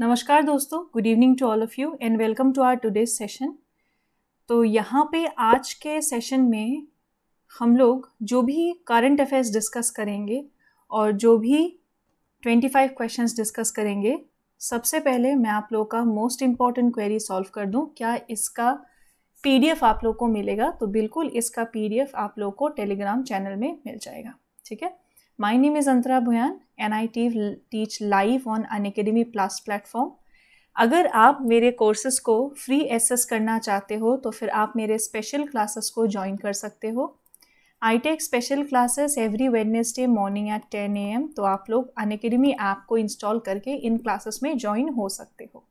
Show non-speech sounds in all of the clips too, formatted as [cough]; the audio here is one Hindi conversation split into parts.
नमस्कार दोस्तों good evening to all of you and welcome to our today's session तो यहाँ पे आज के सेशन में हम लोग जो भी करंट अफेयर्स डिस्कस करेंगे और जो भी 25 क्वेश्चंस डिस्कस करेंगे सबसे पहले मैं आप लोगों का मोस्ट इम्पॉर्टेंट क्वेरी सॉल्व कर दूँ क्या इसका पीडीएफ आप लोग को मिलेगा तो बिल्कुल इसका पीडीएफ आप लोग को टेलीग्राम चैनल में मिल जाएगा ठीक है My name is Antara Bhuyan and I टी teach live on An Academy Plus platform. अगर आप मेरे कोर्सेज को फ्री एसेस करना चाहते हो तो फिर आप मेरे स्पेशल क्लासेस को ज्वाइन कर सकते हो I take special classes every Wednesday morning at ten A M तो आप लोग अन अकेडमी ऐप को इंस्टॉल करके इन क्लासेस में ज्वाइन हो सकते हो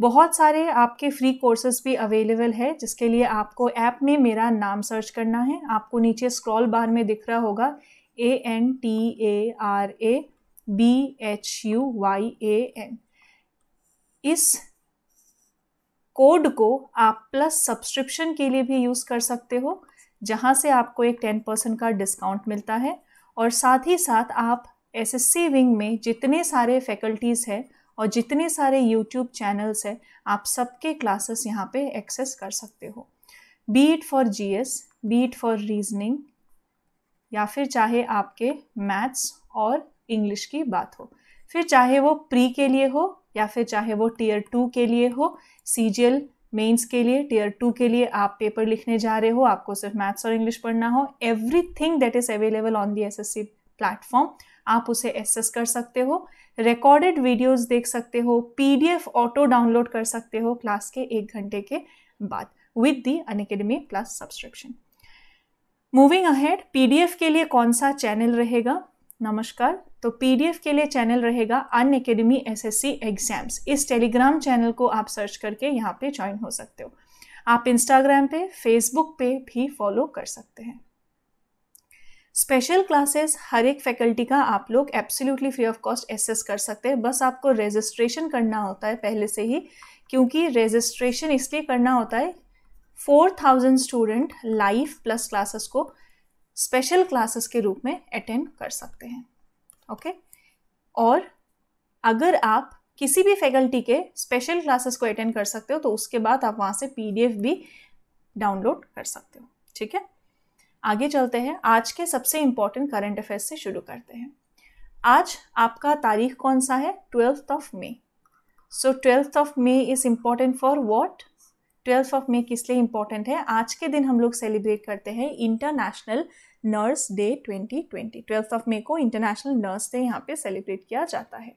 बहुत सारे आपके फ्री कोर्सेज भी अवेलेबल है जिसके लिए आपको ऐप में मेरा नाम सर्च करना है आपको नीचे स्क्रॉल बार में दिख रहा होगा A N T A R A B H U Y A N इस कोड को आप प्लस सब्सक्रिप्शन के लिए भी यूज़ कर सकते हो जहाँ से आपको एक टेन परसेंट का डिस्काउंट मिलता है और साथ ही साथ आप एस एस सी विंग में जितने सारे फैकल्टीज़ हैं और जितने सारे यूट्यूब चैनल्स हैं आप सबके क्लासेस यहाँ पे एक्सेस कर सकते हो be it for G be it for reasoning या फिर चाहे आपके मैथ्स और इंग्लिश की बात हो फिर चाहे वो प्री के लिए हो या फिर चाहे वो टीयर टू के लिए हो सी जी एल मेन्स के लिए टीयर टू के लिए आप पेपर लिखने जा रहे हो आपको सिर्फ मैथ्स और इंग्लिश पढ़ना हो everything that is available on the S S C platform आप उसे एसेस कर सकते हो रिकॉर्डेड वीडियोज देख सकते हो P D F auto download कर सकते हो क्लास के एक घंटे के बाद with the Unacademy plus subscription moving ahead PDF के लिए कौन सा चैनल रहेगा नमस्कार तो पीडीएफ के लिए चैनल रहेगा अन एकेडमी सी एग्जाम्स इस टेलीग्राम चैनल को आप सर्च करके यहाँ पे ज्वाइन हो सकते हो आप इंस्टाग्राम पे फेसबुक पे भी फॉलो कर सकते हैं स्पेशल क्लासेस हर एक फैकल्टी का आप लोग absolutely free of cost access कर सकते हैं बस आपको रजिस्ट्रेशन करना होता है पहले से ही क्योंकि रजिस्ट्रेशन इसलिए करना होता है four thousand student live plus classes को स्पेशल क्लासेस के रूप में अटेंड कर सकते हैं ओके okay? और अगर आप किसी भी फैकल्टी के स्पेशल क्लासेस को अटेंड कर सकते हो तो उसके बाद आप वहाँ से पीडीएफ भी डाउनलोड कर सकते हो ठीक है आगे चलते हैं आज के सबसे इम्पॉर्टेंट करंट अफेयर्स से शुरू करते हैं आज आपका तारीख कौन सा है twelfth of May so twelfth of May is important for what twelfth of May किस लिए इम्पॉर्टेंट है आज के दिन हम लोग सेलिब्रेट करते हैं International Nurse Day 2020 twelfth of May को इंटरनेशनल नर्स डे यहाँ पे सेलिब्रेट किया जाता है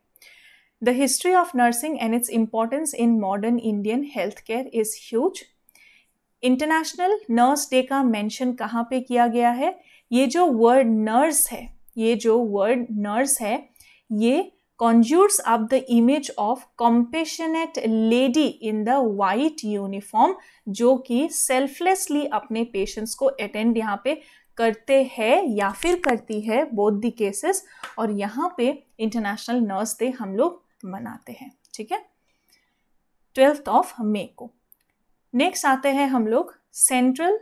the history of nursing and its importance in modern Indian health care is huge International Nurse Day का मेंशन कहाँ पे किया गया है ये जो वर्ड नर्स है ये जो वर्ड नर्स है ये conjures up the image of compassionate lady in the white uniform जो कि selflessly अपने patients को attend यहाँ पे करते हैं या फिर करती है बोथ दी केसेस और यहाँ पे इंटरनेशनल नर्स डे हम लोग मनाते हैं ठीक है ट्वेल्थ ऑफ मे को नेक्स्ट आते हैं हम लोग Central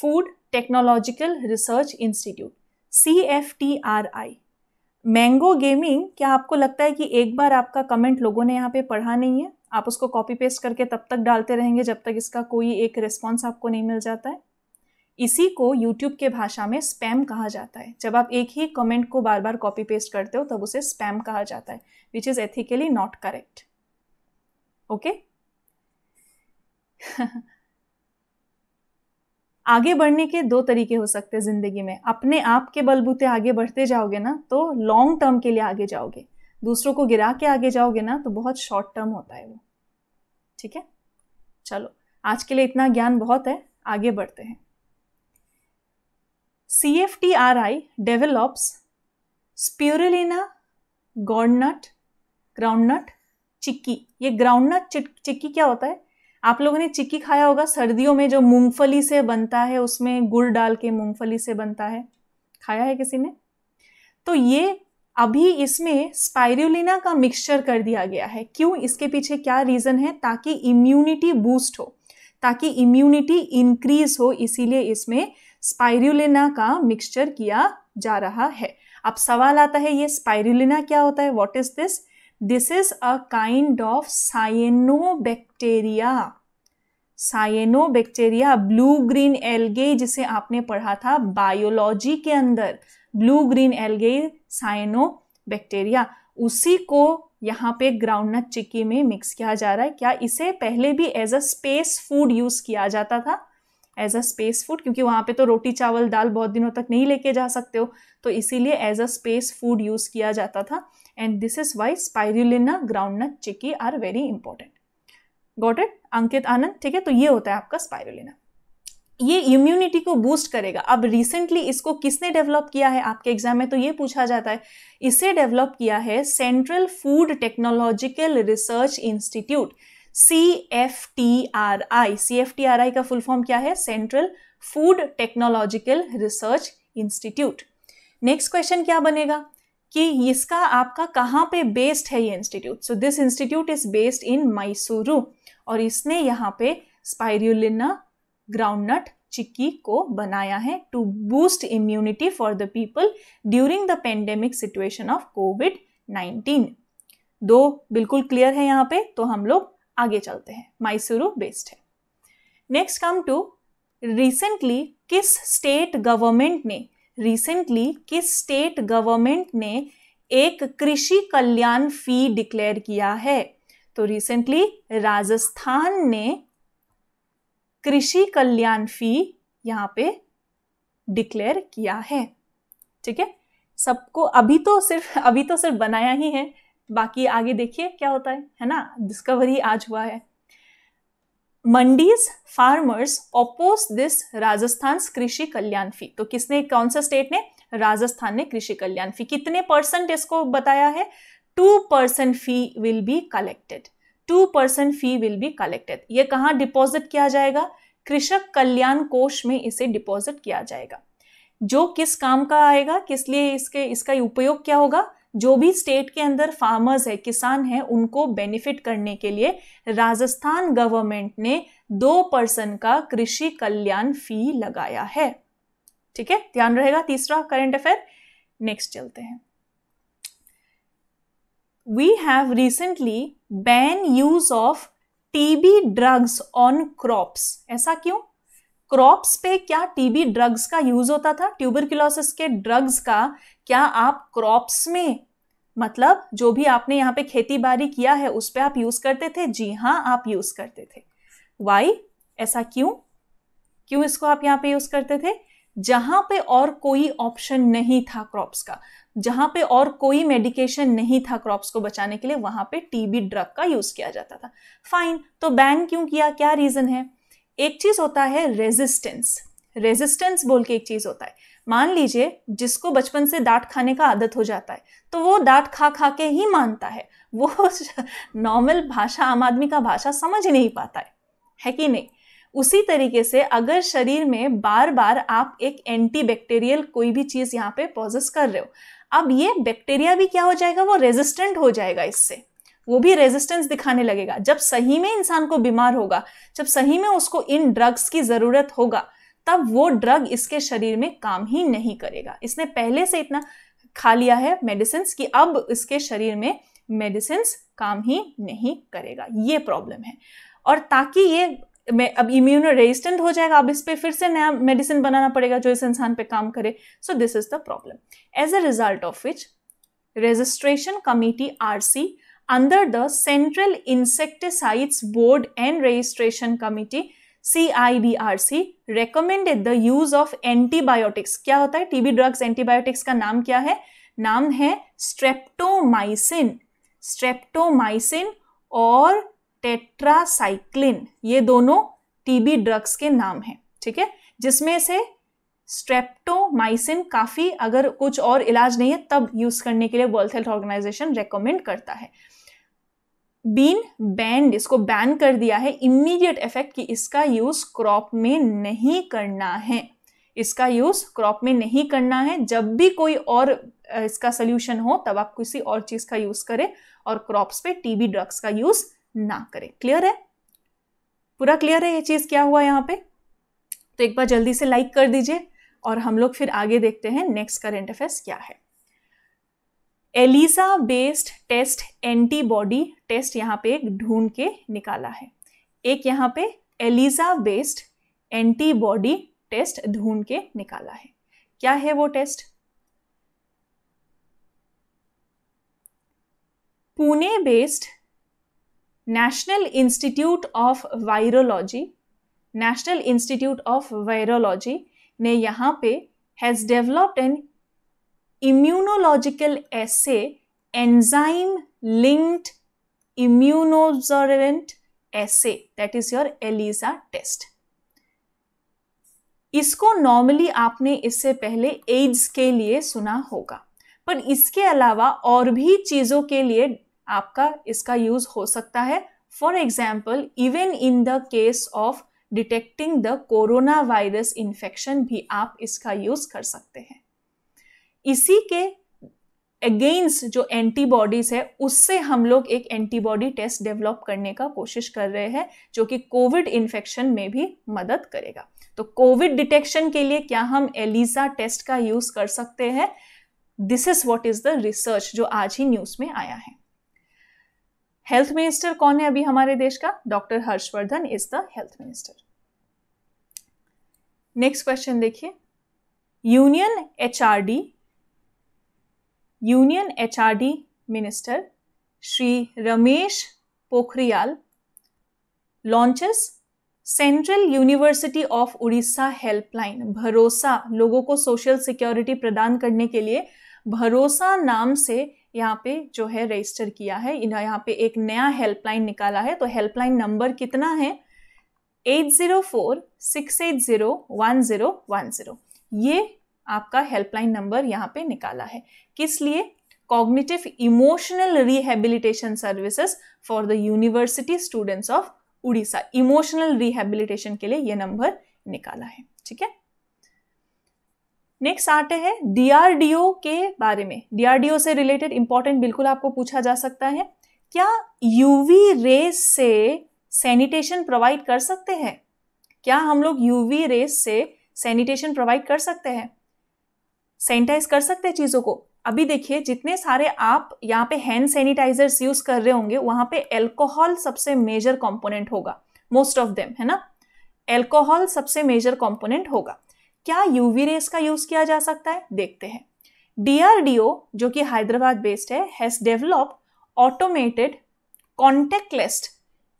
Food Technological Research Institute C F T R I mango gaming क्या आपको लगता है कि एक बार आपका कमेंट लोगों ने यहाँ पे पढ़ा नहीं है आप उसको कॉपी पेस्ट करके तब तक डालते रहेंगे जब तक इसका कोई एक रिस्पॉन्स आपको नहीं मिल जाता है इसी को यूट्यूब के भाषा में स्पैम कहा जाता है जब आप एक ही कमेंट को बार बार कॉपी पेस्ट करते हो तब उसे स्पैम कहा जाता है which is ethically not correct okay आगे बढ़ने के दो तरीके हो सकते हैं ज़िंदगी में अपने आप के बलबूते आगे बढ़ते जाओगे ना तो लॉन्ग टर्म के लिए आगे जाओगे दूसरों को गिरा के आगे जाओगे ना तो बहुत शॉर्ट टर्म होता है वो ठीक है चलो आज के लिए इतना ज्ञान बहुत है आगे बढ़ते हैं C F T R I develops spirulina groundnut groundnut chikki ये ग्राउंडनट चिक्की क्या होता है आप लोगों ने चिक्की खाया होगा सर्दियों में जो मूंगफली से बनता है उसमें गुड़ डाल के मूंगफली से बनता है खाया है किसी ने तो ये अभी इसमें स्पायरुलिना का मिक्सचर कर दिया गया है क्यों इसके पीछे क्या रीज़न है ताकि इम्यूनिटी बूस्ट हो ताकि इम्यूनिटी इंक्रीज हो इसीलिए इसमें स्पायरुलिना का मिक्सचर किया जा रहा है अब सवाल आता है ये स्पायरुलिना क्या होता है what is this a kind of cyano bacteria cyano cyanobacteria blue green algae जिसे आपने पढ़ा था बायोलॉजी के अंदर blue green algae cyano bacteria उसी को यहाँ पे ग्राउंडनट चिक्की में मिक्स किया जा रहा है क्या इसे पहले भी as a space food use किया जाता था एज अ स्पेस फूड क्योंकि वहाँ पे तो रोटी चावल दाल बहुत दिनों तक नहीं लेके जा सकते हो तो इसीलिए as a space food use किया जाता था this is why why groundnut chikki are very important got it Ankit Anand ठीक है तो ये होता है आपका स्पाइरुलना ये इम्यूनिटी को बूस्ट करेगा अब रिसेंटली इसको किसने डेवलप किया है आपके एग्जाम में तो ये पूछा जाता है इसे डेवलप किया है Central Food Technological Research Institute C F T R I C F T R I का फुल फॉर्म क्या है Central Food Technological Research Institute next question क्या बनेगा कि इसका आपका कहाँ पे बेस्ड है ये institute so this institute is based in Mysuru और इसने यहाँ पे स्पायरुलिना ग्राउंडनट चिक्की को बनाया है to boost immunity for the people during the pandemic situation of covid nineteen दो बिल्कुल क्लियर है यहाँ पे तो हम लोग आगे चलते हैं मैसूरू बेस्ड है नेक्स्ट कम टू रिसेंटली किस स्टेट गवर्नमेंट ने रिसेंटली कि स्टेट गवर्नमेंट ने एक कृषि कल्याण फी डिक्लेयर किया है तो रिसेंटली राजस्थान ने कृषि कल्याण फी यहाँ पे डिक्लेयर किया है ठीक है सबको अभी तो सिर्फ अभी तो सिर्फ बनाया ही है बाकी आगे देखिए क्या होता है है ना डिस्कवरी आज हुआ है mandis farmers oppose this Rajasthan Krishi Kalyan फी तो किसने कौन सा स्टेट ने राजस्थान ने कृषि कल्याण फी कितने परसेंट इसको बताया है two percent fee will be collected two percent fee will be collected ये कहाँ डिपॉजिट किया जाएगा कृषक कल्याण कोष में इसे डिपॉजिट किया जाएगा जो किस काम का आएगा किस लिए इसके इसका उपयोग क्या होगा जो भी स्टेट के अंदर फार्मर्स है किसान है उनको बेनिफिट करने के लिए राजस्थान गवर्नमेंट ने दो परसेंट का कृषि कल्याण फी लगाया है ठीक है ध्यान रहेगा तीसरा करंट अफेयर नेक्स्ट चलते हैं we have recently ban use of TB drugs on crops ऐसा क्यों क्रॉप्स पे क्या टीबी ड्रग्स का यूज होता था ट्यूबरक्यूलोसिस के ड्रग्स का क्या आप क्रॉप्स में मतलब जो भी आपने यहाँ पे खेती बाड़ी किया है उस पर आप यूज करते थे जी हाँ आप यूज करते थे वाई ऐसा क्यों क्यों इसको आप यहाँ पे यूज करते थे जहां पे और कोई ऑप्शन नहीं था क्रॉप्स का जहां पे और कोई मेडिकेशन नहीं था क्रॉप्स को बचाने के लिए वहां पे टीबी ड्रग का यूज किया जाता था फाइन तो बैन क्यों किया क्या रीजन है एक चीज़ होता है रेजिस्टेंस रेजिस्टेंस बोल के एक चीज़ होता है मान लीजिए जिसको बचपन से डांट खाने का आदत हो जाता है तो वो डांट खा खा के ही मानता है वो नॉर्मल [laughs] भाषा आम आदमी का भाषा समझ ही नहीं पाता है है कि नहीं उसी तरीके से अगर शरीर में बार बार आप एक एंटीबैक्टीरियल कोई भी चीज़ यहाँ पे प्रोसेस कर रहे हो अब ये बैक्टीरिया भी क्या हो जाएगा वो रेजिस्टेंट हो जाएगा इससे वो भी रेजिस्टेंस दिखाने लगेगा जब सही में इंसान को बीमार होगा जब सही में उसको इन ड्रग्स की ज़रूरत होगा तब वो ड्रग इसके शरीर में काम ही नहीं करेगा इसने पहले से इतना खा लिया है मेडिसिन कि अब इसके शरीर में मेडिसिन काम ही नहीं करेगा ये प्रॉब्लम है और ताकि ये मैं अब इम्यूनो रेजिस्टेंट हो जाएगा अब इस पर फिर से नया मेडिसिन बनाना पड़ेगा जो इस इंसान पे काम करे so this is the problem as a result of which registration committee R C the central board and registration committee C I B R C recommended the use of antibiotics क्या होता है टीबी ड्रग्स एंटीबायोटिक्स का नाम क्या है नाम है स्ट्रेप्टोमाइसिन स्ट्रेप्टोमाइसिन और टेट्रासाइक्लिन ये दोनों टीबी ड्रग्स के नाम हैं ठीक है जिसमें से स्ट्रेप्टोमाइसिन काफी अगर कुछ और इलाज नहीं है तब यूज करने के लिए वर्ल्ड हेल्थ ऑर्गेनाइजेशन रेकमेंड करता है बीन बैंड इसको बैन कर दिया है इमीडिएट इफेक्ट कि इसका यूज क्रॉप में नहीं करना है इसका यूज क्रॉप में नहीं करना है जब भी कोई और इसका सोल्यूशन हो तब आप किसी और चीज का यूज करें और क्रॉप्स पे टीबी ड्रग्स का यूज ना करें क्लियर है पूरा क्लियर है ये चीज क्या हुआ यहाँ पे तो एक बार जल्दी से लाइक कर दीजिए और हम लोग फिर आगे देखते हैं नेक्स्ट करेंट अफेयर्स क्या है ELISA based test antibody test यहाँ पे एक ढूंढ के निकाला है एक यहाँ पे एलिसा बेस्ड एंटीबॉडी टेस्ट ढूंढ के निकाला है क्या है वो test Pune based national institute of virology national institute of virology ने यहाँ पे has developed an immunological assay enzyme linked immunosorbent assay that is your ELISA test इसको नॉर्मली आपने इससे पहले एड्स के लिए सुना होगा पर इसके अलावा और भी चीज़ों के लिए आपका इसका यूज़ हो सकता है for example even in the case of detecting the corona virus infection भी आप इसका यूज़ कर सकते हैं इसी के अगेंस्ट जो एंटीबॉडीज है उससे हम लोग एक एंटीबॉडी टेस्ट डेवलप करने का कोशिश कर रहे हैं जो कि कोविड इन्फेक्शन में भी मदद करेगा तो कोविड डिटेक्शन के लिए क्या हम एलिजा टेस्ट का यूज कर सकते हैं this is what is the research जो आज ही न्यूज में आया है हेल्थ मिनिस्टर कौन है अभी हमारे देश का doctor Harshvardhan is the health minister next question देखिए union HRD union HRD minister Shri Ramesh Pokhriyal launches central university of Odisha helpline Bharosa लोगों को सोशल सिक्योरिटी प्रदान करने के लिए भरोसा नाम से यहाँ पे जो है रजिस्टर किया है यहाँ पे एक नया हेल्पलाइन निकाला है तो हेल्पलाइन नंबर कितना है eight zero four six eight zero one zero one zero ये आपका हेल्पलाइन नंबर यहाँ पे निकाला है किस लिए cognitive emotional rehabilitation services for the university students of Odisha emotional rehabilitation के लिए यह नंबर निकाला है ठीक है नेक्स्ट आते हैं डीआरडीओ के बारे में डीआरडीओ से रिलेटेड इंपॉर्टेंट बिल्कुल आपको पूछा जा सकता है क्या यूवी रेस से सैनिटेशन प्रोवाइड कर सकते हैं क्या हम लोग यूवी रेस से सैनिटेशन प्रोवाइड कर सकते हैं सैनिटाइज कर सकते हैं चीज़ों को अभी देखिए जितने सारे आप यहाँ पे हैंड सैनिटाइजर्स यूज कर रहे होंगे वहां पे एल्कोहल सबसे मेजर कंपोनेंट होगा मोस्ट ऑफ देम है ना एल्कोहल सबसे मेजर कंपोनेंट होगा क्या यूवी रेस का यूज किया जा सकता है देखते हैं डीआरडीओ जो कि हैदराबाद बेस्ड है has develop automated contactless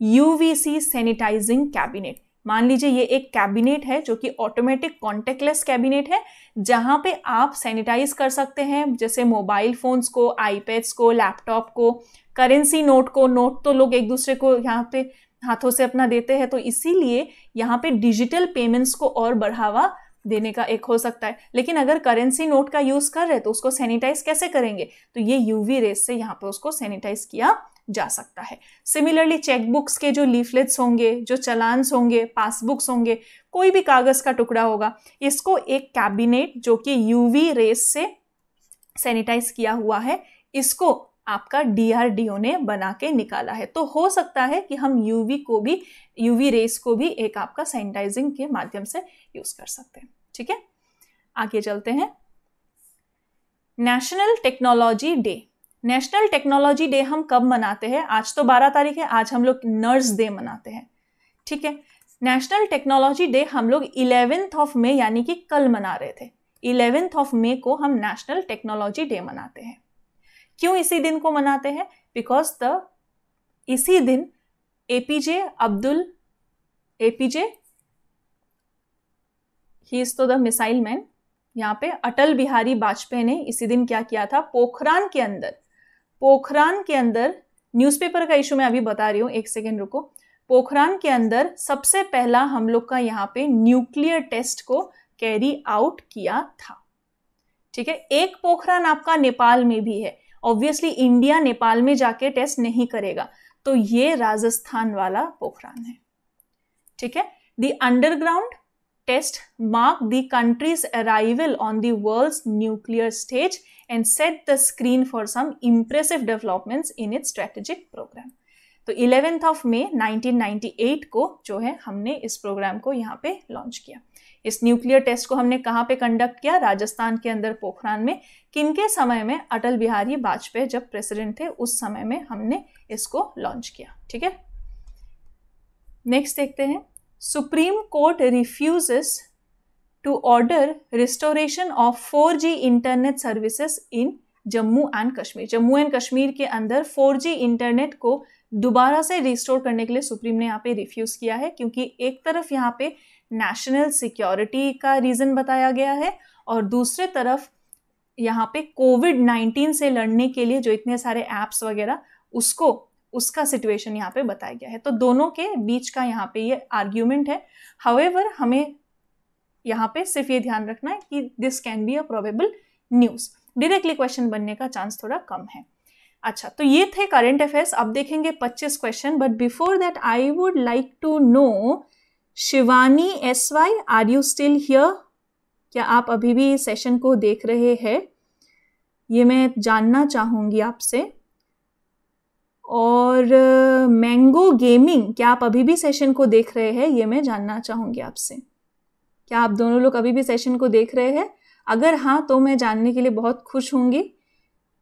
UVC sanitizing cabinet मान लीजिए ये एक कैबिनेट है जो कि ऑटोमेटिक कॉन्टेक्टलेस कैबिनेट है जहाँ पे आप सैनिटाइज कर सकते हैं जैसे मोबाइल फ़ोन्स को आईपैड्स को लैपटॉप को करेंसी नोट को नोट तो लोग एक दूसरे को यहाँ पे हाथों से अपना देते हैं तो इसीलिए यहाँ पे डिजिटल पेमेंट्स को और बढ़ावा देने का एक हो सकता है लेकिन अगर करेंसी नोट का यूज़ कर रहे हैं तो उसको सैनिटाइज कैसे करेंगे तो ये यूवी रेस से यहाँ पर उसको सैनिटाइज किया जा सकता है सिमिलरली चेकबुक्स के जो लीफलेट्स होंगे जो चलान्स होंगे पासबुक्स होंगे कोई भी कागज़ का टुकड़ा होगा इसको एक कैबिनेट जो कि यूवी रेस से सैनिटाइज किया हुआ है इसको आपका डीआरडीओ ने बना के निकाला है तो हो सकता है कि हम यूवी को भी यूवी रेस को भी एक आपका सैनिटाइजिंग के माध्यम से यूज़ कर सकते हैं ठीक है आगे चलते हैं national technology day national technology day हम कब मनाते हैं आज तो 12 तारीख है आज हम लोग नर्स डे मनाते हैं ठीक है नेशनल टेक्नोलॉजी डे हम लोग इलेवेंथ ऑफ मे यानी कि कल मना रहे थे इलेवेंथ ऑफ मे को हम नेशनल टेक्नोलॉजी डे मनाते हैं क्यों इसी दिन को मनाते हैं बिकॉज द इसी दिन A P J Abdul A P J he is तो द मिसाइल मैन यहाँ पे अटल बिहारी वाजपेयी ने इसी दिन क्या किया था पोखरान के अंदर पोखरान के अंदर न्यूज़पेपर का इशू मैं अभी बता रही हूँ एक सेकेंड रुको पोखरान के अंदर सबसे पहला हम लोग का यहाँ पे न्यूक्लियर टेस्ट को कैरी आउट किया था ठीक है एक पोखरान आपका नेपाल में भी है ऑब्वियसली इंडिया नेपाल में जाके टेस्ट नहीं करेगा तो ये राजस्थान वाला पोखरान है ठीक है the underground test marked the country's arrival on the world's nuclear stage and set the screen for some impressive developments in its strategic program. तो इलेवेंथ ऑफ मे 1998 को जो है हमने इस प्रोग्राम को यहाँ पे लॉन्च किया इस न्यूक्लियर टेस्ट को हमने कहाँ पे कंडक्ट किया राजस्थान के अंदर पोखरान में किनके समय में अटल बिहारी वाजपेयी जब प्रेसिडेंट थे उस समय में हमने इसको लॉन्च किया ठीक है नेक्स्ट देखते हैं supreme court refuse to order restoration of four G internet services in Jammu and Kashmir Jammu and Kashmir के अंदर फोर जी इंटरनेट को दोबारा से रिस्टोर करने के लिए सुप्रीम ने यहाँ पे रिफ्यूज़ किया है क्योंकि एक तरफ यहाँ पे नेशनल सिक्योरिटी का रीज़न बताया गया है और दूसरे तरफ यहाँ पे कोविड नाइन्टीन से लड़ने के लिए जो इतने सारे ऐप्स वगैरह उसको उसका सिचुएशन यहाँ पे बताया गया है तो दोनों के बीच का यहाँ पे ये आर्ग्यूमेंट है हवेवर हमें यहाँ पे सिर्फ ये ध्यान रखना है कि this can be a probable news directly question बनने का चांस थोड़ा कम है अच्छा तो ये थे करंट अफेयर्स अब देखेंगे 25 question but before that I would like to know Shivani S Y are you still here क्या आप अभी भी सेशन को देख रहे हैं ये मैं जानना चाहूंगी आपसे और मैंगो गेमिंग क्या आप अभी भी सेशन को देख रहे हैं ये मैं जानना चाहूँगी आपसे क्या आप दोनों लोग अभी भी सेशन को देख रहे हैं अगर हाँ तो मैं जानने के लिए बहुत खुश होंगी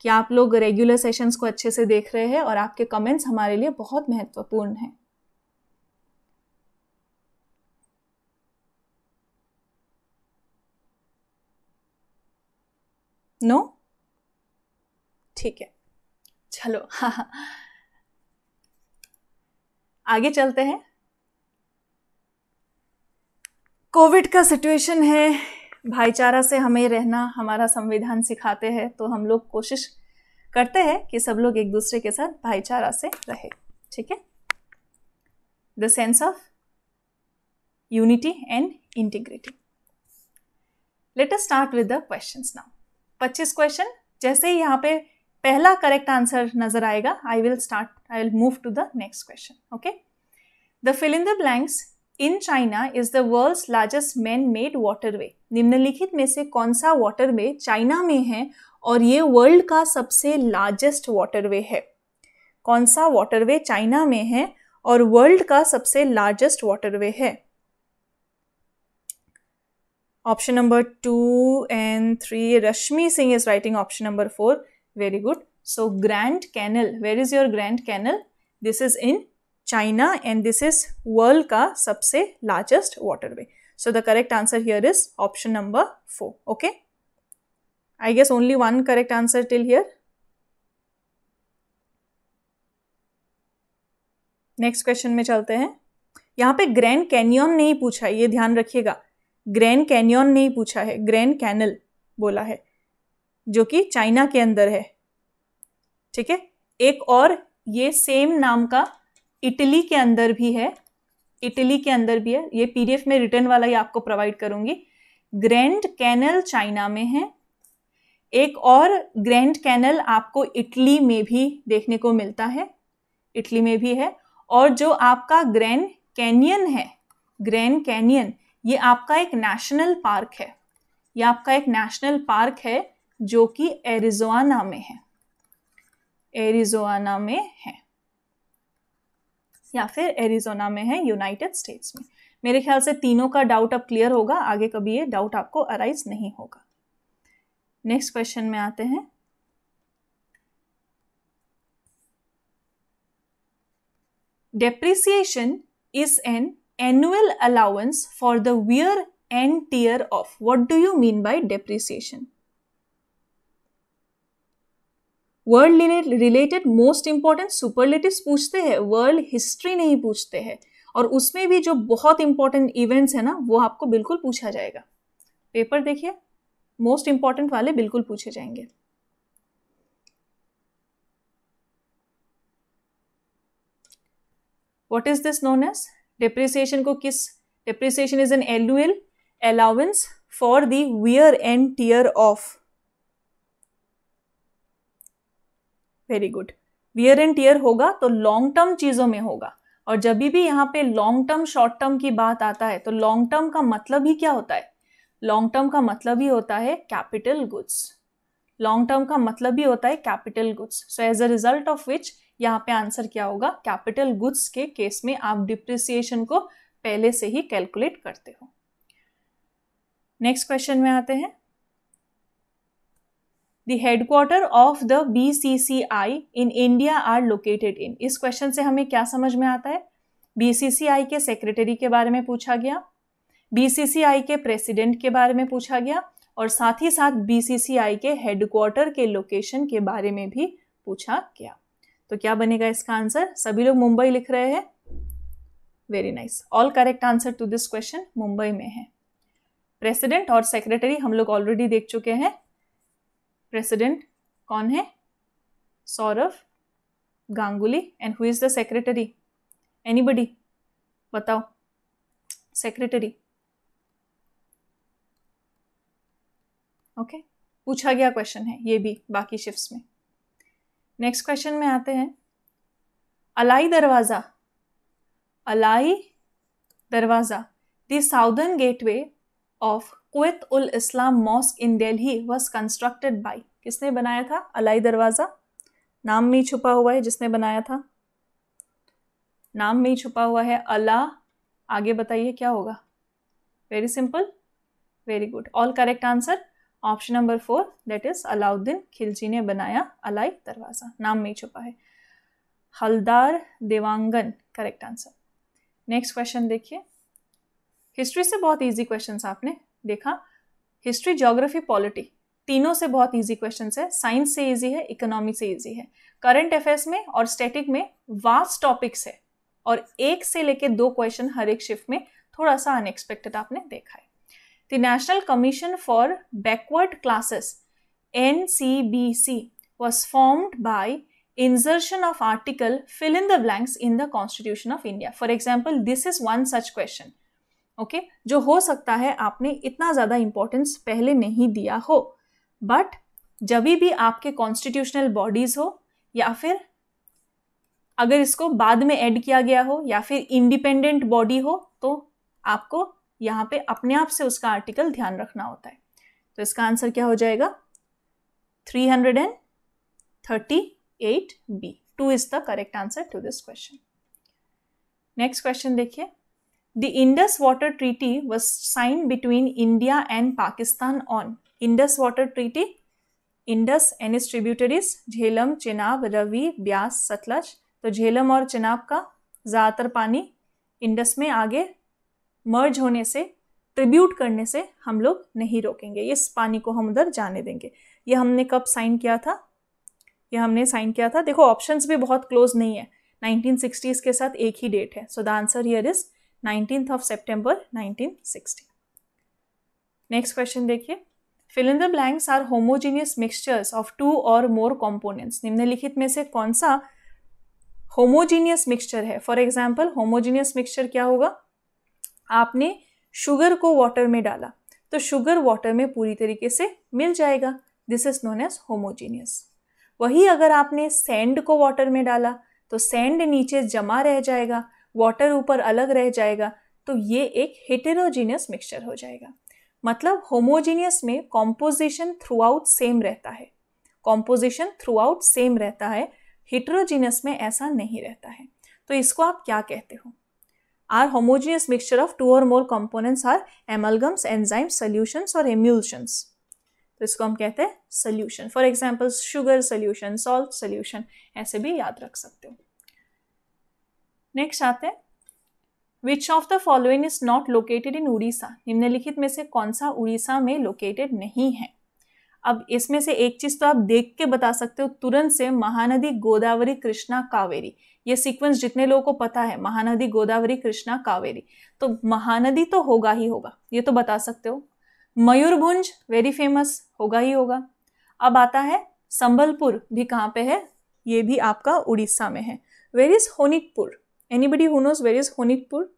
कि आप लोग रेगुलर सेशंस को अच्छे से देख रहे हैं और आपके कमेंट्स हमारे लिए बहुत महत्वपूर्ण हैं नो no? ठीक है चलो हाँ हाँ आगे चलते हैं कोविड का सिचुएशन है भाईचारा से हमें रहना हमारा संविधान सिखाते हैं तो हम लोग कोशिश करते हैं कि सब लोग एक दूसरे के साथ भाईचारा से रहे ठीक है the sense of unity and integrity let us start with the questions now 25 question जैसे ही यहाँ पे पहला करेक्ट आंसर नजर आएगा I will start I will move to the next question okay the fill in the blanks in China is the world's largest man made waterway निम्नलिखित में से कौन सा वाटरवे चाइना में है और ये वर्ल्ड का सबसे लार्जेस्ट वाटरवे है कौन सा वाटरवे चाइना में है और वर्ल्ड का सबसे लार्जेस्ट वाटरवे है option number two and three Rashmi Singh is writing option number four very good so grand canal where is your grand canal this is in china and this is world ka sabse largest waterway so the correct answer here is option number 4 okay i guess only one correct answer till here next question में चलते हैं यहाँ पे ग्रैंड कैनियन नहीं पूछा ये ध्यान रखिएगा ग्रैंड कैनियन नहीं पूछा है ग्रैंड कैनल बोला है जो कि चाइना के अंदर है ठीक है एक और ये सेम नाम का इटली के अंदर भी है इटली के अंदर भी है ये पीडीएफ में रिटर्न वाला ही आपको प्रोवाइड करूंगी ग्रैंड कैनल चाइना में है एक और ग्रैंड कैनल आपको इटली में भी देखने को मिलता है इटली में भी है और जो आपका ग्रैंड कैनियन है ग्रैंड कैनियन ये आपका एक नेशनल पार्क है ये आपका एक नेशनल पार्क है जो कि एरिजोआना में है एरिजोआना में है या फिर एरिजोना में है यूनाइटेड स्टेट्स में मेरे ख्याल से तीनों का डाउट अब क्लियर होगा आगे कभी ये डाउट आपको अराइज नहीं होगा नेक्स्ट क्वेश्चन में आते हैं depreciation is an annual allowance for the wear and tear of what do you mean by depreciation world related most important superlatives पूछते हैं वर्ल्ड हिस्ट्री नहीं पूछते हैं और उसमें भी जो बहुत इंपॉर्टेंट इवेंट्स है ना वो आपको बिल्कुल पूछा जाएगा पेपर देखिए मोस्ट इंपॉर्टेंट वाले बिल्कुल पूछे जाएंगे what is this known as depreciation को किस depreciation is annual allowance for the wear and tear of very good wear and tear होगा तो लॉन्ग टर्म चीज़ों में होगा और जब भी यहाँ पे लॉन्ग टर्म शॉर्ट टर्म की बात आता है तो लॉन्ग टर्म का मतलब ही क्या होता है लॉन्ग टर्म का मतलब ही होता है कैपिटल गुड्स लॉन्ग टर्म का मतलब ही होता है capital goods so as a result of which यहाँ पे आंसर क्या होगा कैपिटल गुड्स के केस में आप डिप्रिसिएशन को पहले से ही कैलकुलेट करते हो नेक्स्ट क्वेश्चन में आते हैं the headquarter of the B C C I in India are located in इस क्वेश्चन से हमें क्या समझ में आता है BCCI के सेक्रेटरी के बारे में पूछा गया बी सी सी आई के प्रेसिडेंट के बारे में पूछा गया और साथ ही साथ बी सी सी आई के हेडक्वार्टर के लोकेशन के बारे में भी पूछा गया तो क्या बनेगा इसका आंसर सभी लोग मुंबई लिख रहे हैं very nice all correct answer to this question Mumbai में है प्रेसिडेंट और सेक्रेटरी हम लोग ऑलरेडी देख चुके हैं प्रेसिडेंट कौन है Sourav Ganguly and who is the secretary anybody बताओ सेक्रेटरी ओके okay? पूछा गया क्वेश्चन है ये भी बाकी शिफ्ट में नेक्स्ट क्वेश्चन में आते हैं Alai Darwaza Alai Darwaza the southern gateway of Quwwat ul Islam mosque in Delhi was constructed by किसने बनाया था अलाई दरवाज़ा नाम में ही छुपा हुआ है जिसने बनाया था नाम में ही छुपा हुआ है अला आगे बताइए क्या होगा very simple very good all correct answer option number four that is Alauddin Khilji ने बनाया अलाई दरवाज़ा नाम में ही छुपा है Haldar Dewangan correct answer next question देखिए हिस्ट्री से बहुत इजी क्वेश्चन आपने देखा हिस्ट्री जोग्राफी पॉलिटी तीनों से बहुत इजी क्वेश्चन है साइंस से इजी है इकोनॉमी से इजी है करंट अफेयर्स में और स्टैटिक में वास्ट टॉपिक्स है और एक से लेके दो क्वेश्चन हर एक शिफ्ट में थोड़ा सा अनएक्सपेक्टेड आपने देखा है the national commission for backward classes N C B C was formed by insertion of article fill in the blanks in the constitution of India for example this is one such question okay okay? जो हो सकता है आपने इतना ज़्यादा इम्पोर्टेंस पहले नहीं दिया हो बट जब भी आपके कॉन्स्टिट्यूशनल बॉडीज़ हो या फिर अगर इसको बाद में ऐड किया गया हो या फिर इंडिपेंडेंट बॉडी हो तो आपको यहाँ पे अपने आप से उसका आर्टिकल ध्यान रखना होता है तो इसका आंसर क्या हो जाएगा three hundred and thirty eight B two is the correct answer to this question next question देखिए The Indus Water Treaty was signed between India and Pakistan on Indus Water Treaty, Indus and its tributaries, Jhelum Chenab Ravi Beas Sutlej तो झेलम और चेनाब का ज़्यादातर पानी इंडस में आगे मर्ज होने से ट्रिब्यूट करने से हम लोग नहीं रोकेंगे इस पानी को हम उधर जाने देंगे ये हमने कब साइन किया था ये हमने साइन किया था देखो ऑप्शंस भी बहुत क्लोज नहीं है 1960s के साथ एक ही डेट है so the answer here is 19th of September 1960. Next question देखिए fill in the blanks are homogeneous mixtures of two or more components निम्नलिखित में से कौन सा होमोजीनियस मिक्सचर है फॉर एग्जाम्पल होमोजीनियस मिक्सचर क्या होगा आपने शुगर को वाटर में डाला तो शुगर वाटर में पूरी तरीके से मिल जाएगा this is known as homogeneous वही अगर आपने सैंड को वाटर में डाला तो सैंड नीचे जमा रह जाएगा वाटर ऊपर अलग रह जाएगा तो ये एक हेटेरोजीनियस मिक्सचर हो जाएगा मतलब होमोजीनियस में कॉम्पोजिशन थ्रू आउट सेम रहता है कॉम्पोजिशन थ्रू आउट सेम रहता है हिटरोजीनियस में ऐसा नहीं रहता है तो इसको आप क्या कहते हो are homogeneous mixture of two or more components are amalgams enzyme solutions or emulsions तो इसको हम कहते हैं solution for example sugar solution salt solution ऐसे भी याद रख सकते हो नेक्स्ट आते हैं which of the following is not located in Odisha निम्नलिखित में से कौन सा उड़ीसा में लोकेटेड नहीं है अब इसमें से एक चीज़ तो आप देख के बता सकते हो तुरंत से महानदी गोदावरी कृष्णा कावेरी ये सीक्वेंस जितने लोगों को पता है महानदी गोदावरी कृष्णा कावेरी तो महानदी तो होगा ही होगा ये तो बता सकते हो मयूरभुंज वेरी फेमस होगा ही होगा अब आता है संबलपुर भी कहाँ पे है ये भी आपका उड़ीसा में है where is Honikpur anybody who knows where is Honitpur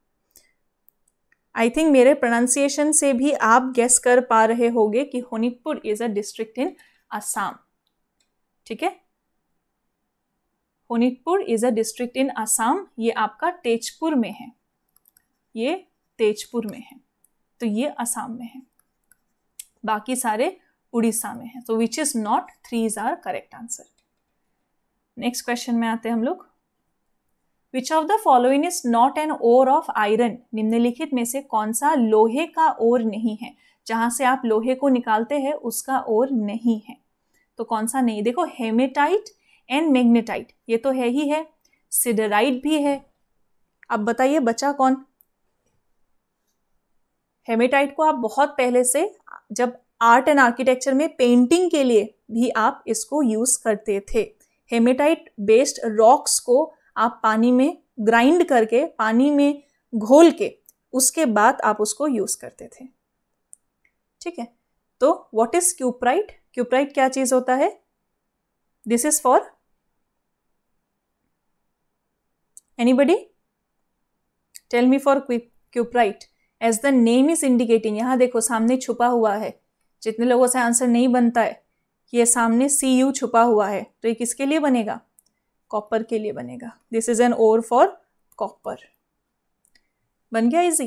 I think मेरे प्रोनाउंसिएशन से भी आप गेस कर पा रहे होंगे कि Honitpur is a district in Assam ठीक है Honitpur is a district in Assam ये आपका तेजपुर में है ये तेजपुर में है तो ये आसाम में है बाकी सारे उड़ीसा में है so which is not three is are correct answer next question में आते हैं हम लोग which of the following is not an ore of iron निम्नलिखित में से कौन सा लोहे का ओर नहीं है जहां से आप लोहे को निकालते हैं उसका ओर नहीं है तो कौन सा नहीं देखो हेमेटाइट एंड मैग्नेटाइट ये तो है ही है सिडराइट भी है अब बताइए बचा कौन हेमेटाइट को आप बहुत पहले से जब आर्ट एंड आर्किटेक्चर में पेंटिंग के लिए भी आप इसको यूज़ करते थे हेमेटाइट बेस्ड रॉक्स को आप पानी में ग्राइंड करके पानी में घोल के उसके बाद आप उसको यूज़ करते थे ठीक है तो वॉट इज़ क्यूप्राइट क्यूपराइट क्या चीज़ होता है this is for anybody tell me for cuprite as the name is indicating यहां देखो सामने छुपा हुआ है जितने लोगों से आंसर नहीं बनता है ये सामने सी यू छुपा हुआ है तो ये किसके लिए बनेगा कॉपर के लिए बनेगा this is an ore for copper बन गया इजी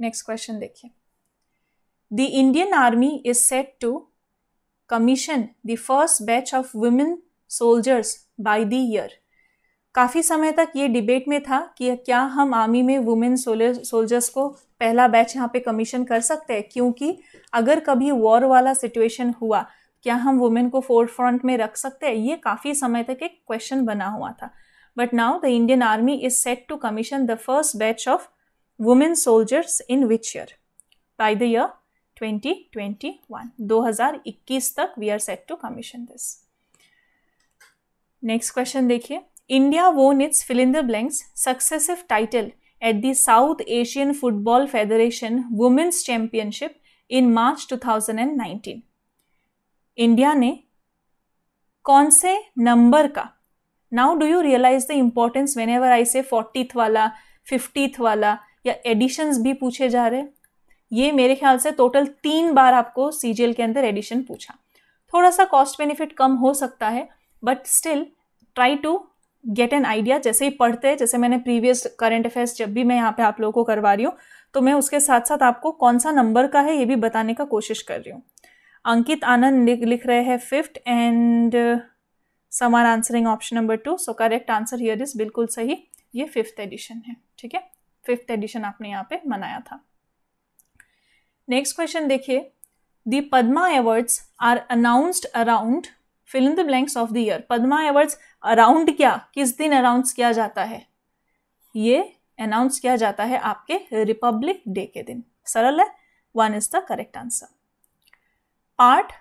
नेक्स्ट क्वेश्चन देखिए the Indian army is set to commission the first batch of women soldiers by the year काफ़ी समय तक ये डिबेट में था कि क्या हम आर्मी में वुमेन सोल्जर्स को पहला बैच यहाँ पे कमीशन कर सकते हैं क्योंकि अगर कभी वॉर वाला सिचुएशन हुआ क्या हम वुमेन को फोर फ्रंट में रख सकते हैं ये काफ़ी समय तक एक क्वेश्चन बना हुआ था but now the Indian army is set to commission the first batch of women soldiers in which year by the year 2021 2021 तक we are set to commission this next question देखिए India won its fill in the blanks successive title at the South Asian football federation women's championship in March 2019 India ने कौन से नंबर का now do you realize the importance whenever आई से फोर्टीथ वाला फिफ्टीथ वाला या एडिशंस भी पूछे जा रहे ये मेरे ख्याल से टोटल तीन बार आपको सी के अंदर एडिशन पूछा थोड़ा सा कॉस्ट बेनिफिट कम हो सकता है but still try to get an idea जैसे ही पढ़ते हैं जैसे मैंने प्रीवियस करंट अफेयर्स जब भी मैं यहाँ पे आप लोगों को करवा रही हूँ तो मैं उसके साथ साथ आपको कौन सा नंबर का है ये भी बताने का कोशिश कर रही हूँ अंकित आनंद लिख, रहे हैं fifth and summer answering option number two so correct answer here is बिल्कुल सही ये फिफ्थ एडिशन है ठीक है फिफ्थ एडिशन आपने यहाँ पे मनाया था नेक्स्ट क्वेश्चन देखिए the Padma awards are announced around fill in the blanks of the year Padma awards around क्या किस दिन अनाउंस किया जाता है ये अनाउंस किया जाता है आपके रिपब्लिक डे के दिन सरल है one is the correct answer part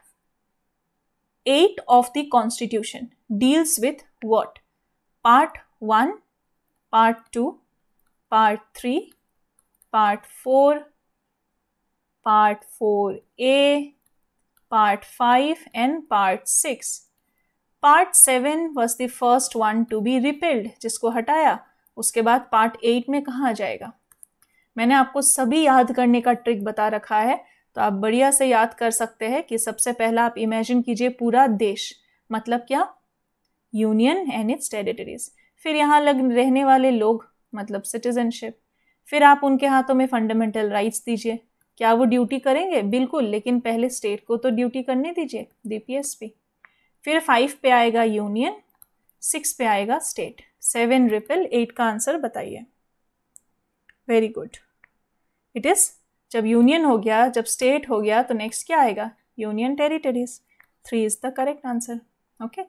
eight of the Constitution deals with what part one part two part three part four part four A part five and part six part seven was the first one to be repealed जिसको हटाया उसके बाद पार्ट एट में कहा जाएगा मैंने आपको सभी याद करने का ट्रिक बता रखा है तो आप बढ़िया से याद कर सकते हैं कि सबसे पहला आप इमेजिन कीजिए पूरा देश मतलब क्या यूनियन एंड इट्स टेरिटरीज फिर यहाँ लग रहने वाले लोग मतलब सिटीजनशिप फिर आप उनके हाथों में फंडामेंटल राइट्स दीजिए क्या वो ड्यूटी करेंगे बिल्कुल लेकिन पहले स्टेट को तो ड्यूटी करने दीजिए डीपीएसपी फिर फाइव पे आएगा यूनियन सिक्स पे आएगा स्टेट सेवन रिपल एट का आंसर बताइए वेरी गुड इट इज़ जब यूनियन हो गया जब स्टेट हो गया तो नेक्स्ट क्या आएगा union territories three is the correct answer okay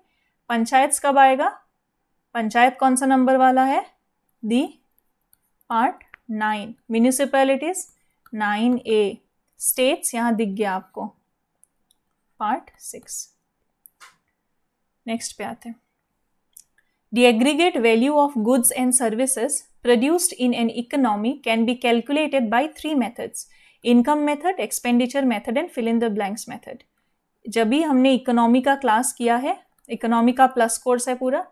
panchayat कब आएगा पंचायत कौन सा नंबर वाला है the part nine municipalities nine A states यहां दिख गया आपको पार्ट सिक्स नेक्स्ट पे आते हैं aggregate value of goods and and produced in an economy can be be by three three income method expenditure method and fill in the blanks method जब भी हमने इकोनॉमी का क्लास किया है इकोनॉमी का प्लस कोर्स है पूरा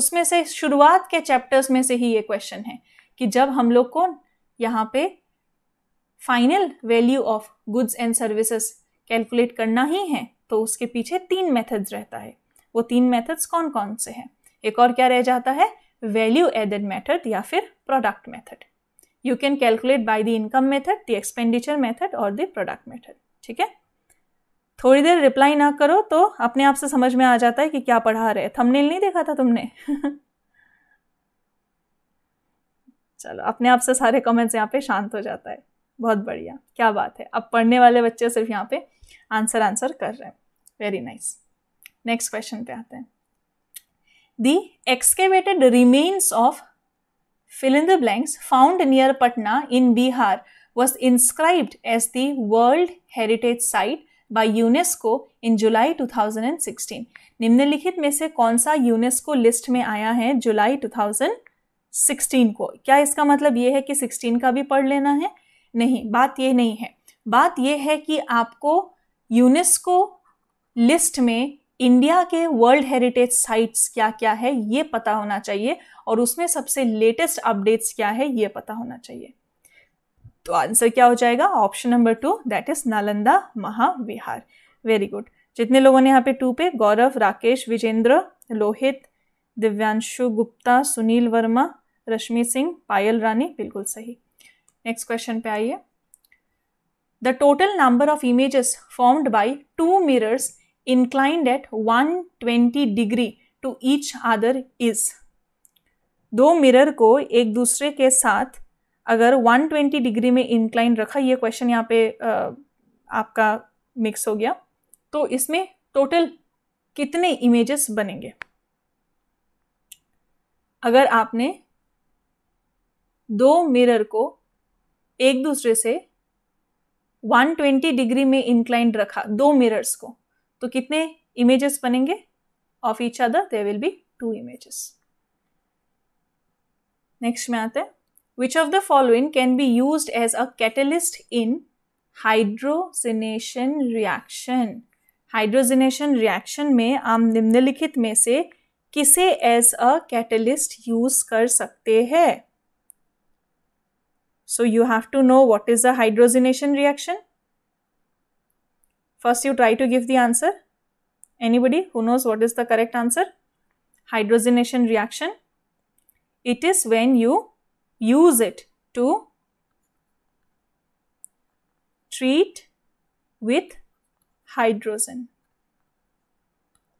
उसमें से शुरुआत के चैप्टर्स में से ही ये क्वेश्चन है कि जब हम लोग को यहाँ पे final value of goods and services calculate करना ही है तो उसके पीछे तीन मेथड्स रहता है वो तीन मेथड्स कौन कौन से हैं एक और क्या रह जाता है वैल्यू एडेड मेथड या फिर product method you can calculate by the income method the expenditure method और द प्रोडक्ट मेथड ठीक है थोड़ी देर रिप्लाई ना करो तो अपने आप से समझ में आ जाता है कि क्या पढ़ा रहे थंबनेल नहीं देखा था तुमने [laughs] चलो अपने आप से सारे कमेंट्स यहाँ पे शांत हो जाता है बहुत बढ़िया क्या बात है अब पढ़ने वाले बच्चे सिर्फ यहाँ पे आंसर आंसर कर रहे हैं वेरी नाइस नेक्स्ट क्वेश्चन पे आते हैं the excavated remains of fill in the blanks, found near Patna in Bihar was inscribed as the World Heritage Site by UNESCO in July 2016. निम्नलिखित में से कौन सा यूनेस्को लिस्ट में आया है जुलाई 2016 को क्या इसका मतलब ये है कि 16 का भी पढ़ लेना है नहीं बात ये नहीं है बात यह है कि आपको यूनेस्को लिस्ट में इंडिया के वर्ल्ड हेरिटेज साइट्स क्या क्या है ये पता होना चाहिए और उसमें सबसे लेटेस्ट अपडेट्स क्या है ये पता होना चाहिए तो आंसर क्या हो जाएगा option number two that is Nalanda Mahavihara very good जितने लोगों ने यहाँ पे टू पे गौरव राकेश विजेंद्र लोहित दिव्यांशु गुप्ता सुनील वर्मा रश्मि सिंह पायल रानी बिल्कुल सही नेक्स्ट क्वेश्चन पे आइए the total number of images formed by two mirrors inclined one 120 degree to each other is दो मिरर को एक दूसरे के साथ अगर 120 डिग्री में इंक्लाइन रखा ये क्वेश्चन यहाँ पे आपका मिक्स हो गया तो इसमें टोटल कितने इमेजेस बनेंगे अगर आपने दो मिरर को एक दूसरे से 120 डिग्री में इंक्लाइंड रखा दो मिरर्स को तो कितने इमेजेस बनेंगे of each other there will be two images next में आते हैं which of the following can be use as a catalyst in hydrogenation reaction hydrogenation reaction में आम निम्नलिखित में से किसे एज अ कैटलिस्ट यूज कर सकते हैं so you have to know what is the hydrogenation reaction first you try to give the answer anybody who knows what is the correct answer hydrogenation reaction It is when you use it to treat with hydrogen.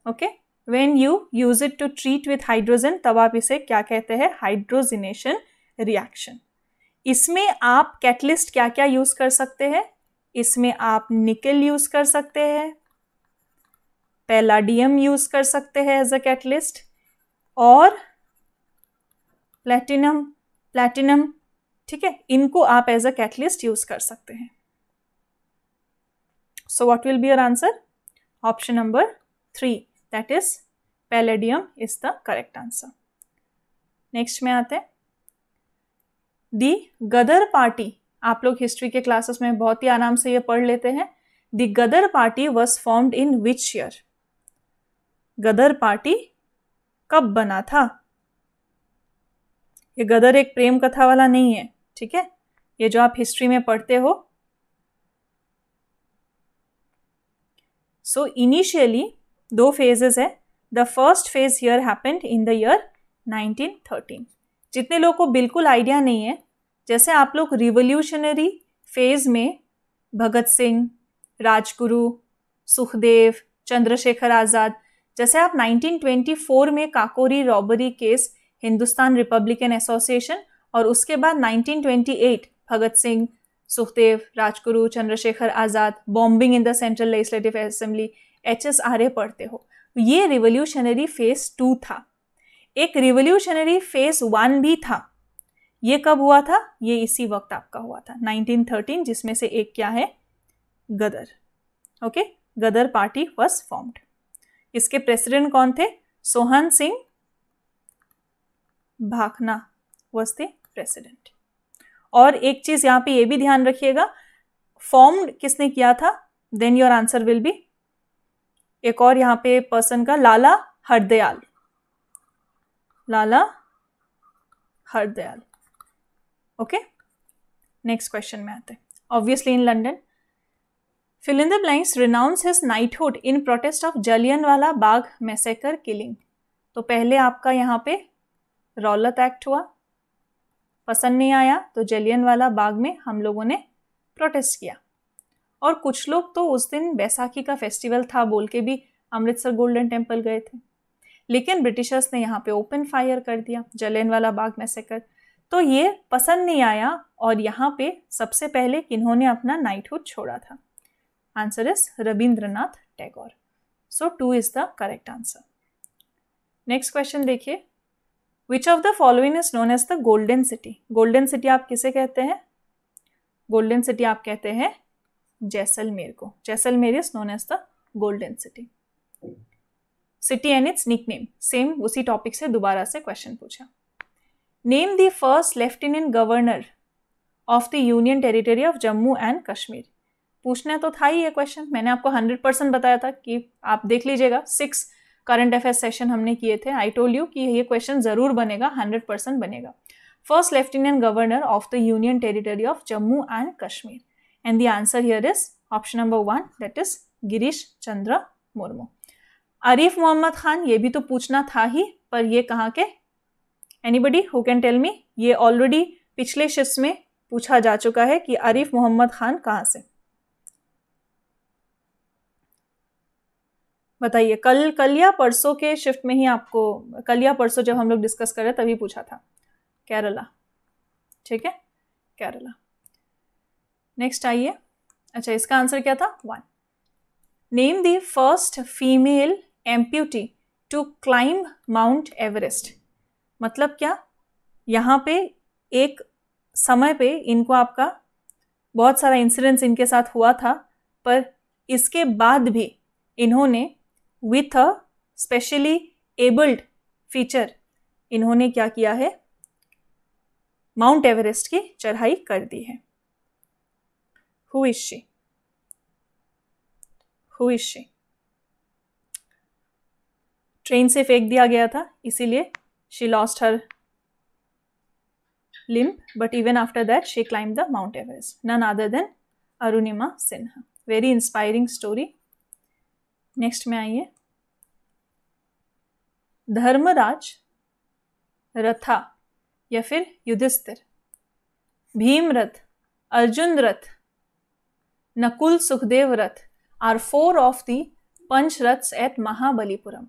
Okay. When you use it to treat with hydrogen, तब आप इसे क्या कहते हैं हाइड्रोजिनेशन रिएक्शन इसमें आप कैटलिस्ट क्या क्या यूज़ कर सकते हैं इसमें आप निकल यूज़ कर सकते हैं पैलाडियम यूज़ कर सकते हैं एज अ कैटलिस्ट और प्लेटिनम प्लेटिनम ठीक है इनको आप एज अ कैटलिस्ट यूज कर सकते हैं so what will be your answer option number three that is palladium is the correct answer next में आते हैं दी गदर पार्टी आप लोग हिस्ट्री के क्लासेस में बहुत ही आराम से ये पढ़ लेते हैं the Ghadar Party was formed in which year Ghadar Party कब बना था ये गदर एक प्रेम कथा वाला नहीं है ठीक है ये जो आप हिस्ट्री में पढ़ते हो सो इनिशियली दो फेजेस है the first phase here happened in the year 1913 जितने लोग को बिल्कुल आइडिया नहीं है जैसे आप लोग रिवोल्यूशनरी फेज में भगत सिंह राजगुरु सुखदेव चंद्रशेखर आज़ाद जैसे आप 1924 में Kakori robbery case Hindustan Republican Association और उसके बाद 1928 Bhagat Singh Sukhdev Rajguru Chandrashekhar Azad bombing in the Central Legislative Assembly H S R A पढ़ते हो ये रिवोल्यूशनरी फेज टू था एक रिवोल्यूशनरी फेज वन भी था ये कब हुआ था ये इसी वक्त आपका हुआ था 1913 जिसमें से एक क्या है Ghadar okay Ghadar Party was formed इसके प्रेसिडेंट कौन थे Sohan Singh Bhakna was the president और एक चीज यहां पे ये भी ध्यान रखिएगा फॉर्म्ड किसने किया था then your answer will be एक और यहां पे पर्सन का Lala Hardayal Lala Hardayal okay next question में आते obviously in London fill in the renounce his knighthood in protest of Jallianwala Bagh massacre killing तो पहले आपका यहाँ पे रौलत एक्ट हुआ पसंद नहीं आया तो जलियनवाला बाग में हम लोगों ने प्रोटेस्ट किया और कुछ लोग तो उस दिन बैसाखी का फेस्टिवल था बोल के भी अमृतसर गोल्डन टेम्पल गए थे लेकिन ब्रिटिशर्स ने यहाँ पे ओपन फायर कर दिया जलियनवाला बाग में से कर तो ये पसंद नहीं आया और यहाँ पे सबसे पहले इन्होंने अपना नाइटहुड छोड़ा था answer is Rabindranath Tagore so two is the correct answer next question देखिए which of the following is known as the golden city golden city आप किसे कहते हैं गोल्डन सिटी आप कहते हैं जैसलमेर को Jaisalmer is known as the golden city city and its name same उसी टॉपिक से दोबारा से क्वेश्चन पूछा name the first lieutenant governor of the union territory of Jammu and Kashmir पूछना तो था ही ये क्वेश्चन मैंने आपको हंड्रेड परसेंट बताया था कि आप देख लीजिएगा सिक्स करंट अफेयर सेशन हमने किए थे आई टोल यू कि ये क्वेश्चन ज़रूर बनेगा हंड्रेड परसेंट बनेगा first lieutenant governor of the union territory of Jammu and Kashmir and the answer here is option number one that is Girish Chandra Murmu Arif Mohammad Khan ये भी तो पूछना था ही पर ये कहाँ के anybody who can tell me ये ऑलरेडी पिछले शिफ्ट में पूछा जा चुका है कि आरिफ मोहम्मद खान कहाँ से बताइए कल कल या परसों के शिफ्ट में ही आपको कल या परसों जब हम लोग डिस्कस कर रहे तभी पूछा था केरला ठीक है केरला नेक्स्ट आइए अच्छा इसका आंसर क्या था one name the first female amputee to climb Mount Everest मतलब क्या यहाँ पे एक समय पे इनको आपका बहुत सारा इंसिडेंट्स इनके साथ हुआ था पर इसके बाद भी इन्होंने with a specially abled feature इन्होंने क्या किया है माउंट एवरेस्ट की चढ़ाई कर दी है who is she who is she train से फेंक दिया गया था इसीलिए she lost her limb but even after that she climb the Mount Everest none other than Arunima Sinha very inspiring story next में आइए धर्मराज रथा या फिर युधिष्ठिर भीम रथ अर्जुन रथ Nakula Sukhdev Ratha are four of the Pancha Ratha at Mahabalipuram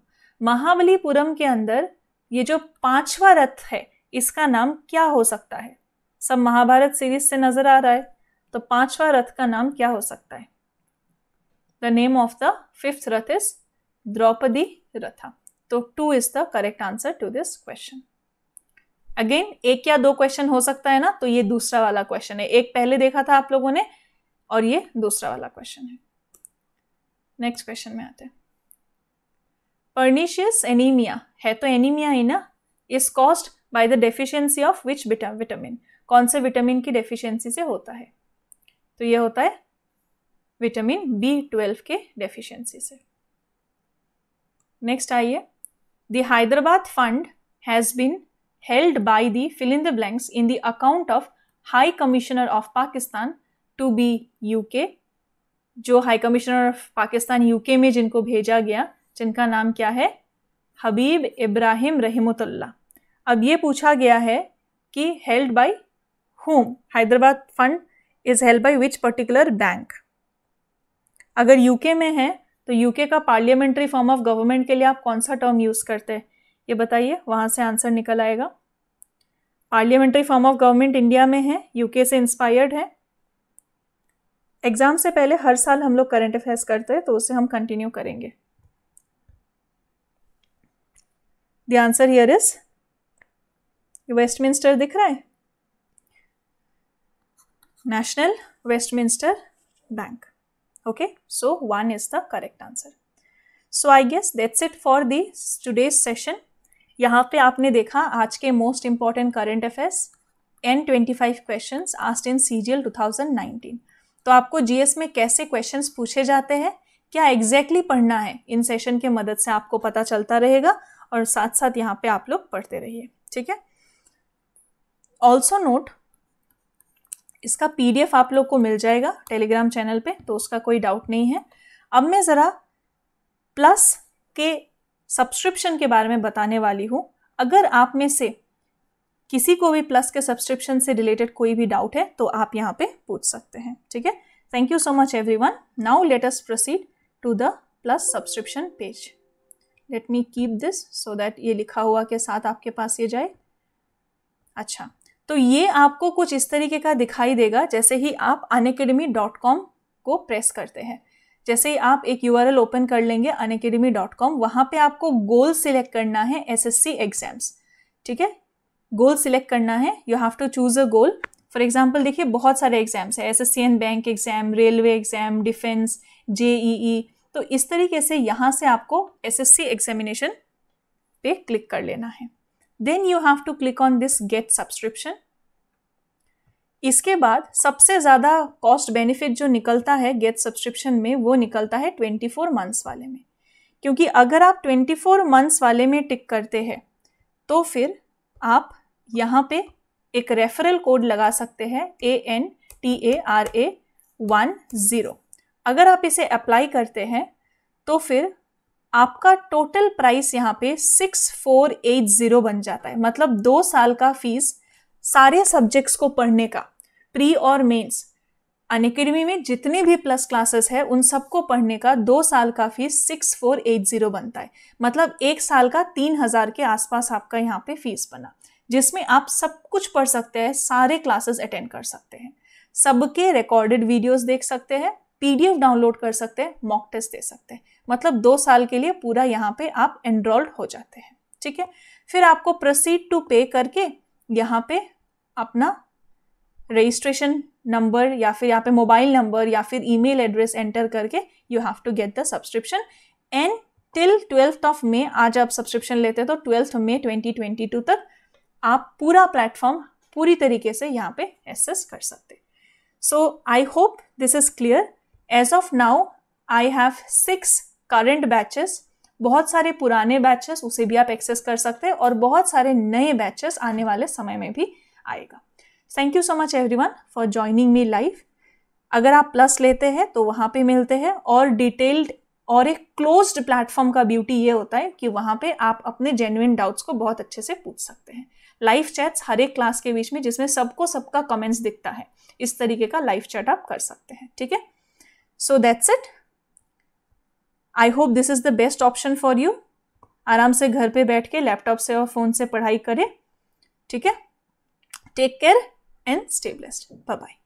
Mahabalipuram के अंदर ये जो पांचवा रथ है इसका नाम क्या हो सकता है सब महाभारत सीरीज से नजर आ रहा है तो पांचवा रथ का नाम क्या हो सकता है the name of the fifth Ratha is Draupadi Ratha. तो two is the correct answer to this question again एक या दो क्वेश्चन हो सकता है ना तो ये दूसरा वाला क्वेश्चन है एक पहले देखा था आप लोगों ने और ये दूसरा वाला क्वेश्चन है नेक्स्ट क्वेश्चन में आते परनीशियस एनीमिया है तो एनीमिया ही ना is caused by the deficiency of which vitamin कौन से विटामिन की डेफिशिएंसी से होता है तो ये होता है विटामिन बी ट्वेल्व के डेफिशिएंसी से नेक्स्ट आइए the Hyderabad fund has been held by the fill in the blanks in the account of high commissioner of Pakistan to be UK जो high commissioner of Pakistan UK में जिनको भेजा गया जिनका नाम क्या है हबीब इब्राहिम रहीमतुल्ला अब ये पूछा गया है कि held by home Hyderabad fund is held by which particular bank अगर यूके में है तो यूके का पार्लियामेंट्री फॉर्म ऑफ गवर्नमेंट के लिए आप कौन सा टर्म यूज़ करते हैं ये बताइए वहाँ से आंसर निकल आएगा parliamentary form of government India में है यूके से इंस्पायर्ड है एग्ज़ाम से पहले हर साल हम लोग करेंट अफेयर्स करते हैं तो उसे हम कंटिन्यू करेंगे the answer here is Westminster दिख रहा है National Westminster Bank Okay, so 1 is the correct answer. So I guess that's it for the today's session. यहाँ पे आपने देखा आज के most important current affairs an twenty five question asked in C G L two thousand nineteen तो आपको जीएस में कैसे क्वेश्चन पूछे जाते हैं क्या एग्जैक्टली exactly पढ़ना है इन सेशन के मदद से आपको पता चलता रहेगा और साथ साथ यहाँ पे आप लोग पढ़ते रहिए ठीक है ऑल्सो नोट इसका पीडीएफ आप लोग को मिल जाएगा टेलीग्राम चैनल पे तो उसका कोई डाउट नहीं है अब मैं ज़रा प्लस के सब्सक्रिप्शन के बारे में बताने वाली हूँ अगर आप में से किसी को भी प्लस के सब्सक्रिप्शन से रिलेटेड कोई भी डाउट है तो आप यहाँ पे पूछ सकते हैं ठीक है thank you so much everyone now let proceed to the plus subscription page let me keep this so that ये लिखा हुआ के साथ आपके पास ये जाए अच्छा तो ये आपको कुछ इस तरीके का दिखाई देगा जैसे ही आप अन को प्रेस करते हैं जैसे ही आप एक यू ओपन कर लेंगे अन डॉट कॉम वहाँ पर आपको गोल सिलेक्ट करना है एस एस सी एग्जाम्स ठीक है गोल सिलेक्ट करना है you have to choose a goal for example देखिए बहुत सारे एग्जाम्स हैं S S C and bank exam railway exam defence J E तो इस तरीके से यहाँ से आपको एस एस सी एग्जामिनेशन पे क्लिक कर लेना है then you have to click on this get subscription इसके बाद सबसे ज़्यादा कॉस्ट बेनिफिट जो निकलता है गेट सब्सक्रिप्शन में वो निकलता है 24 मंथ्स वाले में क्योंकि अगर आप 24 मंथ्स वाले में टिक करते हैं तो फिर आप यहाँ पे एक रेफरल कोड लगा सकते हैं A N T A R A one zero अगर आप इसे अप्लाई करते हैं तो फिर आपका टोटल प्राइस यहाँ पे सिक्स फोर एट जीरो बन जाता है मतलब दो साल का फीस सारे सब्जेक्ट्स को पढ़ने का प्री और मेंस अन अकेडमी में जितने भी प्लस क्लासेस है उन सबको पढ़ने का दो साल का fees six four eight zero बनता है मतलब एक साल का तीन हज़ार के आसपास आपका यहाँ पे फीस बना जिसमें आप सब कुछ पढ़ सकते हैं सारे क्लासेस अटेंड कर सकते हैं सबके रिकॉर्डेड वीडियोस देख सकते हैं पीडीएफ डाउनलोड कर सकते हैं मॉक टेस्ट दे सकते हैं मतलब दो साल के लिए पूरा यहाँ पे आप एनरोल्ड हो जाते हैं ठीक है फिर आपको प्रोसीड टू पे करके यहाँ पे अपना रजिस्ट्रेशन नंबर या फिर यहाँ पे मोबाइल नंबर या फिर ईमेल एड्रेस एंटर करके you have to get the subscription and till twelfth of May आज आप सब्सक्रिप्शन लेते हैं तो ट्वेल्थ मे 2022 तक आप पूरा प्लेटफॉर्म पूरी तरीके से यहाँ पे एसेस कर सकते so I hope this is clear as of now I have six current batches बहुत सारे पुराने बैचेस उसे भी आप एक्सेस कर सकते हैं और बहुत सारे नए बैचेस आने वाले समय में भी आएगा thank you so much one for joining me live अगर आप प्लस लेते हैं तो वहाँ पे मिलते हैं और डिटेल्ड और एक क्लोज्ड प्लेटफॉर्म का ब्यूटी ये होता है कि वहाँ पे आप अपने जेन्युन डाउट्स को बहुत अच्छे से पूछ सकते हैं लाइव चैट्स हर एक क्लास के बीच में जिसमें सबको सबका कमेंट्स दिखता है इस तरीके का लाइव चैट आप कर सकते हैं ठीक है so that's it I hope this is the best option for you आराम से घर पे बैठ के लैपटॉप से और फ़ोन से पढ़ाई करें ठीक है take care and stay blessed bye bye